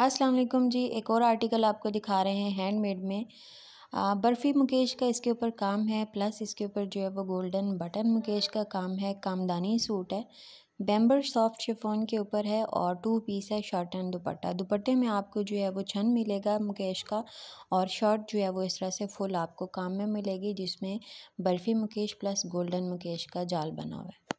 अस्सलाम वालेकुम जी एक और आर्टिकल आपको दिखा रहे हैं हैंडमेड में बर्फ़ी मुकेश का इसके ऊपर काम है प्लस इसके ऊपर जो है वो गोल्डन बटन मुकेश का काम है कामदानी सूट है बेम्बर सॉफ्ट शिफोन के ऊपर है और टू पीस है शर्ट एंड दुपट्टा दुपट्टे में आपको जो है वो छन मिलेगा मुकेश का और शर्ट जो है वो इस तरह से फुल आपको काम में मिलेगी जिसमें बर्फ़ी मुकेश प्लस गोल्डन मुकेश का जाल बना हुआ है